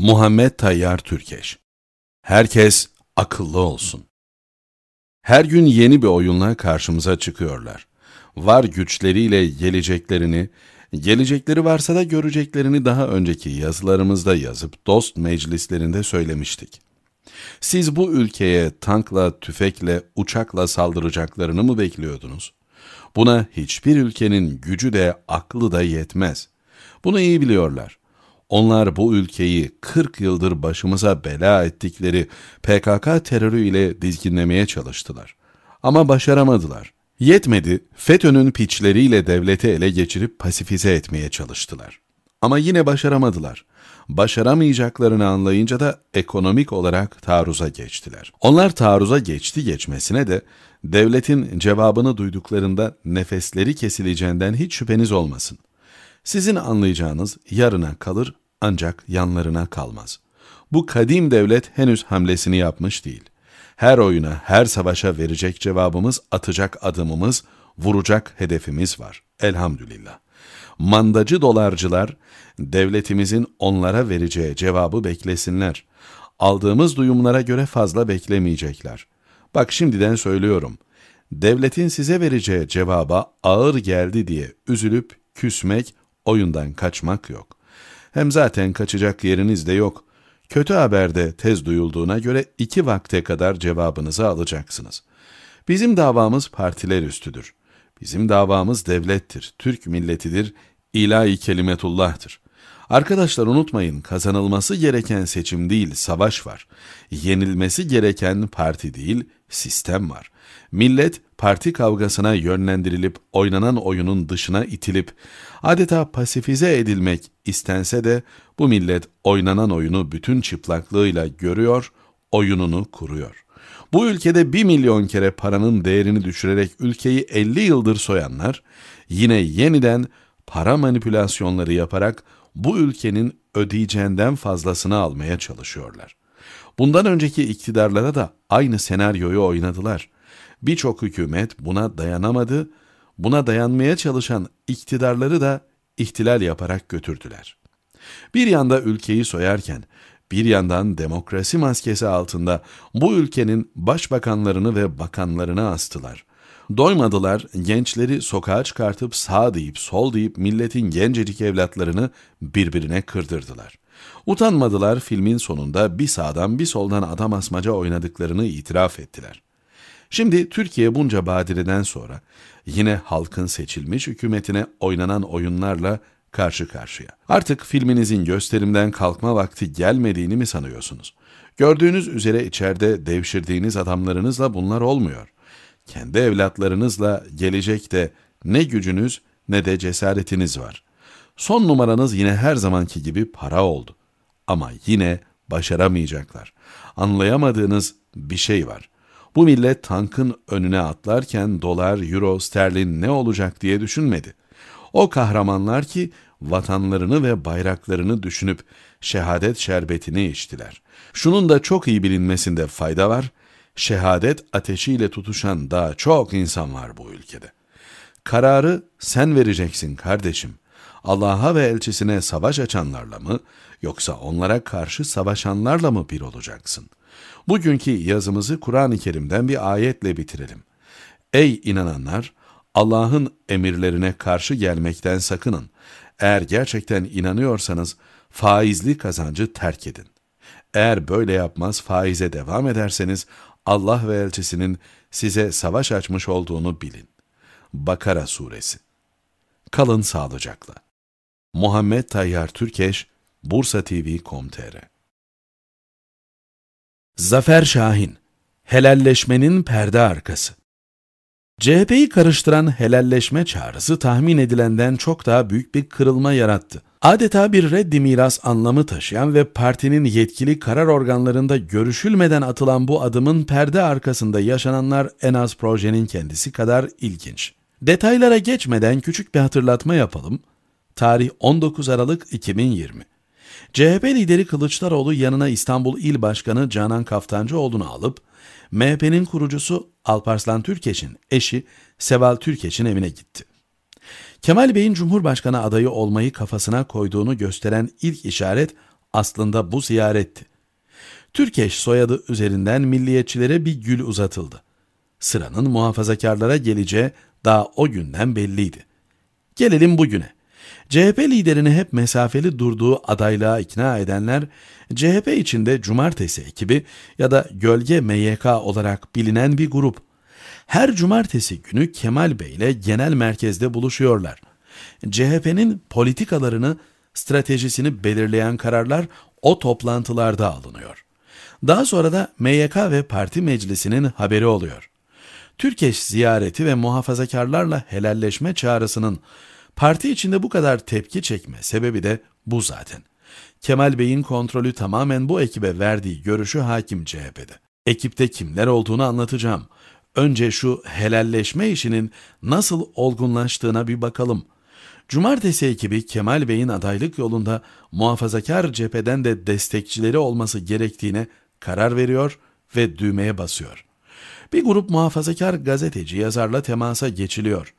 Muhammed Tayyar Türkeş Herkes akıllı olsun. Her gün yeni bir oyunla karşımıza çıkıyorlar. Var güçleriyle geleceklerini, gelecekleri varsa da göreceklerini daha önceki yazılarımızda yazıp dost meclislerinde söylemiştik. Siz bu ülkeye tankla, tüfekle, uçakla saldıracaklarını mı bekliyordunuz? Buna hiçbir ülkenin gücü de aklı da yetmez. Bunu iyi biliyorlar. Onlar bu ülkeyi 40 yıldır başımıza bela ettikleri PKK terörü ile dizginlemeye çalıştılar. Ama başaramadılar. Yetmedi, FETÖ'nün piçleriyle devleti ele geçirip pasifize etmeye çalıştılar. Ama yine başaramadılar. Başaramayacaklarını anlayınca da ekonomik olarak taarruza geçtiler. Onlar taarruza geçti geçmesine de devletin cevabını duyduklarında nefesleri kesileceğinden hiç şüpheniz olmasın. Sizin anlayacağınız yarına kalır ancak yanlarına kalmaz. Bu kadim devlet henüz hamlesini yapmış değil. Her oyuna, her savaşa verecek cevabımız, atacak adımımız, vuracak hedefimiz var. Elhamdülillah. Mandacı dolarcılar devletimizin onlara vereceği cevabı beklesinler. Aldığımız duyumlara göre fazla beklemeyecekler. Bak şimdiden söylüyorum. Devletin size vereceği cevaba ağır geldi diye üzülüp küsmek Oyundan kaçmak yok. Hem zaten kaçacak yeriniz de yok. Kötü haber de tez duyulduğuna göre iki vakte kadar cevabınızı alacaksınız. Bizim davamız partiler üstüdür. Bizim davamız devlettir, Türk milletidir, ilahi kelimetullah'tır. Arkadaşlar unutmayın kazanılması gereken seçim değil savaş var. Yenilmesi gereken parti değil sistem var. Millet parti kavgasına yönlendirilip oynanan oyunun dışına itilip adeta pasifize edilmek istense de bu millet oynanan oyunu bütün çıplaklığıyla görüyor, oyununu kuruyor. Bu ülkede bir milyon kere paranın değerini düşürerek ülkeyi 50 yıldır soyanlar yine yeniden para manipülasyonları yaparak bu ülkenin ödeyeceğinden fazlasını almaya çalışıyorlar. Bundan önceki iktidarlara da aynı senaryoyu oynadılar. Birçok hükümet buna dayanamadı, buna dayanmaya çalışan iktidarları da ihtilal yaparak götürdüler. Bir yanda ülkeyi soyarken, bir yandan demokrasi maskesi altında bu ülkenin başbakanlarını ve bakanlarını astılar. Doymadılar, gençleri sokağa çıkartıp sağ deyip sol deyip milletin gencecik evlatlarını birbirine kırdırdılar. Utanmadılar filmin sonunda bir sağdan bir soldan adam asmaca oynadıklarını itiraf ettiler. Şimdi Türkiye bunca badireden sonra yine halkın seçilmiş hükümetine oynanan oyunlarla karşı karşıya. Artık filminizin gösterimden kalkma vakti gelmediğini mi sanıyorsunuz? Gördüğünüz üzere içeride devşirdiğiniz adamlarınızla bunlar olmuyor. Kendi evlatlarınızla gelecekte ne gücünüz ne de cesaretiniz var. Son numaranız yine her zamanki gibi para oldu. Ama yine başaramayacaklar. Anlayamadığınız bir şey var. Bu millet tankın önüne atlarken dolar, euro, sterlin ne olacak diye düşünmedi. O kahramanlar ki vatanlarını ve bayraklarını düşünüp şehadet şerbetini içtiler. Şunun da çok iyi bilinmesinde fayda var. Şehadet ateşiyle tutuşan daha çok insan var bu ülkede. Kararı sen vereceksin kardeşim. Allah'a ve elçisine savaş açanlarla mı yoksa onlara karşı savaşanlarla mı bir olacaksın? Bugünkü yazımızı Kur'an-ı Kerim'den bir ayetle bitirelim. Ey inananlar! Allah'ın emirlerine karşı gelmekten sakının. Eğer gerçekten inanıyorsanız faizli kazancı terk edin. Eğer böyle yapmaz faize devam ederseniz Allah ve elçisinin size savaş açmış olduğunu bilin. Bakara Suresi Kalın sağlıcakla. Muhammed Tayyar Türkeş, Bursa TV.com.tr Zafer Şahin, helalleşmenin perde arkası. CHP'yi karıştıran helalleşme çağrısı tahmin edilenden çok daha büyük bir kırılma yarattı. Adeta bir reddi miras anlamı taşıyan ve partinin yetkili karar organlarında görüşülmeden atılan bu adımın perde arkasında yaşananlar en az projenin kendisi kadar ilginç. Detaylara geçmeden küçük bir hatırlatma yapalım. Tarih 19 Aralık 2020. CHP lideri Kılıçdaroğlu yanına İstanbul İl Başkanı Canan Kaftancıoğlu'nu alıp MHP'nin kurucusu Alparslan Türkeş'in eşi Seval Türkeş'in evine gitti. Kemal Bey'in Cumhurbaşkanı adayı olmayı kafasına koyduğunu gösteren ilk işaret aslında bu ziyaretti. Türkeş soyadı üzerinden milliyetçilere bir gül uzatıldı. Sıranın muhafazakarlara geleceği daha o günden belliydi. Gelelim bugüne. CHP liderini hep mesafeli durduğu adaylığa ikna edenler, CHP içinde cumartesi ekibi ya da gölge MYK olarak bilinen bir grup. Her cumartesi günü Kemal Bey ile genel merkezde buluşuyorlar. CHP'nin politikalarını, stratejisini belirleyen kararlar o toplantılarda alınıyor. Daha sonra da MYK ve parti meclisinin haberi oluyor. Türkeş ziyareti ve muhafazakarlarla helalleşme çağrısının Parti içinde bu kadar tepki çekme sebebi de bu zaten. Kemal Bey'in kontrolü tamamen bu ekibe verdiği görüşü hakim CHP'de. Ekipte kimler olduğunu anlatacağım. Önce şu helalleşme işinin nasıl olgunlaştığına bir bakalım. Cumartesi ekibi Kemal Bey'in adaylık yolunda muhafazakar cepheden de destekçileri olması gerektiğine karar veriyor ve düğmeye basıyor. Bir grup muhafazakar gazeteci yazarla temasa geçiliyor.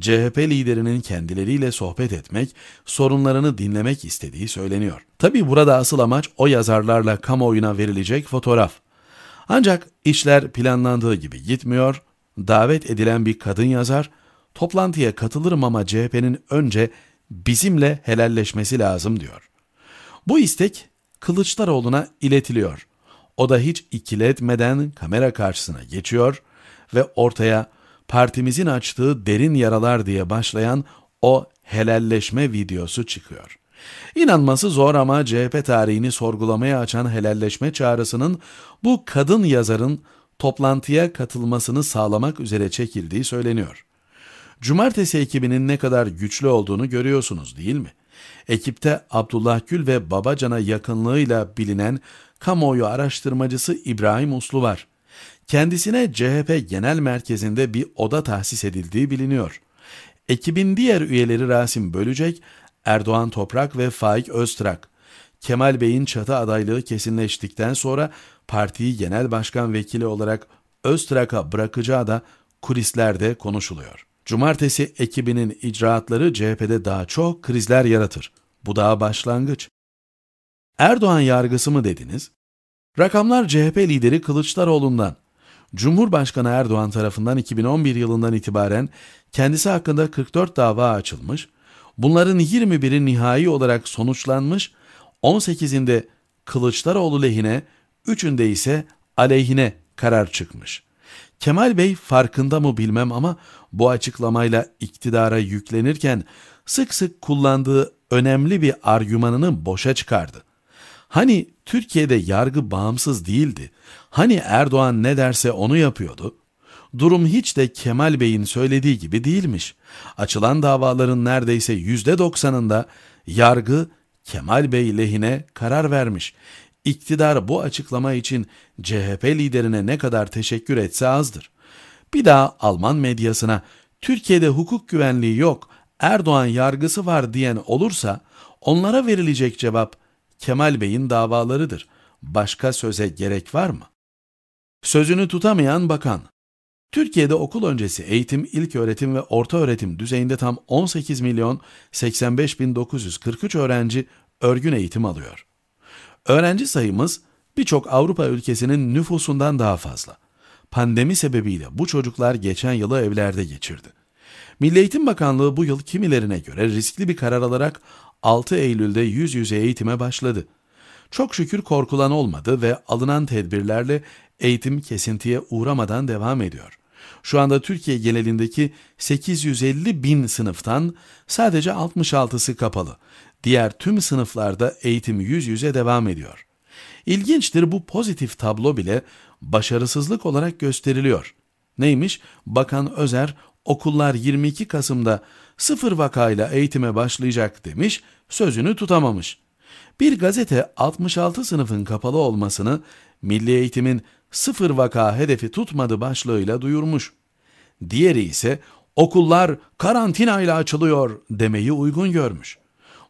CHP liderinin kendileriyle sohbet etmek, sorunlarını dinlemek istediği söyleniyor. Tabi burada asıl amaç o yazarlarla kamuoyuna verilecek fotoğraf. Ancak işler planlandığı gibi gitmiyor, davet edilen bir kadın yazar, toplantıya katılırım ama CHP'nin önce bizimle helalleşmesi lazım diyor. Bu istek Kılıçdaroğlu'na iletiliyor. O da hiç ikiletmeden kamera karşısına geçiyor ve ortaya partimizin açtığı derin yaralar diye başlayan o helalleşme videosu çıkıyor. İnanması zor ama CHP tarihini sorgulamaya açan helalleşme çağrısının bu kadın yazarın toplantıya katılmasını sağlamak üzere çekildiği söyleniyor. Cumartesi ekibinin ne kadar güçlü olduğunu görüyorsunuz değil mi? Ekipte Abdullah Gül ve Babacan'a yakınlığıyla bilinen kamuoyu araştırmacısı İbrahim Uslu var. Kendisine CHP Genel Merkezi'nde bir oda tahsis edildiği biliniyor. Ekibin diğer üyeleri Rasim Bölecek, Erdoğan Toprak ve Faik Öztrak. Kemal Bey'in çatı adaylığı kesinleştikten sonra partiyi genel başkan vekili olarak Öztrak'a bırakacağı da kulislerde konuşuluyor. Cumartesi ekibinin icraatları CHP'de daha çok krizler yaratır. Bu daha başlangıç. Erdoğan yargısı mı dediniz? Rakamlar CHP lideri Kılıçdaroğlu'ndan Cumhurbaşkanı Erdoğan tarafından 2011 yılından itibaren kendisi hakkında 44 dava açılmış, bunların 21'i nihai olarak sonuçlanmış, 18'inde Kılıçdaroğlu lehine, 3'ünde ise aleyhine karar çıkmış. Kemal Bey farkında mı bilmem ama bu açıklamayla iktidara yüklenirken sık sık kullandığı önemli bir argümanını boşa çıkardı. Hani Türkiye'de yargı bağımsız değildi? Hani Erdoğan ne derse onu yapıyordu? Durum hiç de Kemal Bey'in söylediği gibi değilmiş. Açılan davaların neredeyse yüzde doksanında yargı Kemal Bey lehine karar vermiş. İktidar bu açıklama için CHP liderine ne kadar teşekkür etse azdır. Bir daha Alman medyasına Türkiye'de hukuk güvenliği yok, Erdoğan yargısı var diyen olursa onlara verilecek cevap Kemal Bey'in davalarıdır. Başka söze gerek var mı? Sözünü tutamayan bakan. Türkiye'de okul öncesi eğitim, ilk öğretim ve orta öğretim düzeyinde tam 18 milyon 85 bin 943 öğrenci örgün eğitim alıyor. Öğrenci sayımız birçok Avrupa ülkesinin nüfusundan daha fazla. Pandemi sebebiyle bu çocuklar geçen yılı evlerde geçirdi. Milli Eğitim Bakanlığı bu yıl kimilerine göre riskli bir karar alarak 6 Eylül'de yüz yüze eğitime başladı. Çok şükür korkulan olmadı ve alınan tedbirlerle eğitim kesintiye uğramadan devam ediyor. Şu anda Türkiye genelindeki 850 bin sınıftan sadece 66'sı kapalı. Diğer tüm sınıflarda eğitim yüz yüze devam ediyor. İlginçtir bu pozitif tablo bile başarısızlık olarak gösteriliyor. Neymiş? Bakan Özer okullar 22 Kasım'da sıfır vakayla eğitime başlayacak demiş, sözünü tutamamış. Bir gazete 66 sınıfın kapalı olmasını milli eğitimin sıfır vaka hedefi tutmadı başlığıyla duyurmuş. Diğeri ise okullar karantinayla açılıyor demeyi uygun görmüş.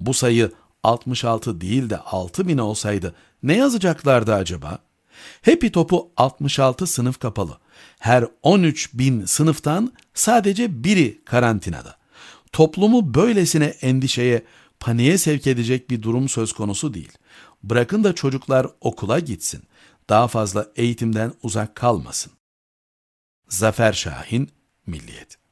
Bu sayı 66 değil de 6000 olsaydı ne yazacaklardı acaba? Hepi topu 66 sınıf kapalı. Her 13 bin sınıftan sadece biri karantinada. Toplumu böylesine endişeye, paniğe sevk edecek bir durum söz konusu değil. Bırakın da çocuklar okula gitsin. Daha fazla eğitimden uzak kalmasın. Zafer Şahin, Milliyet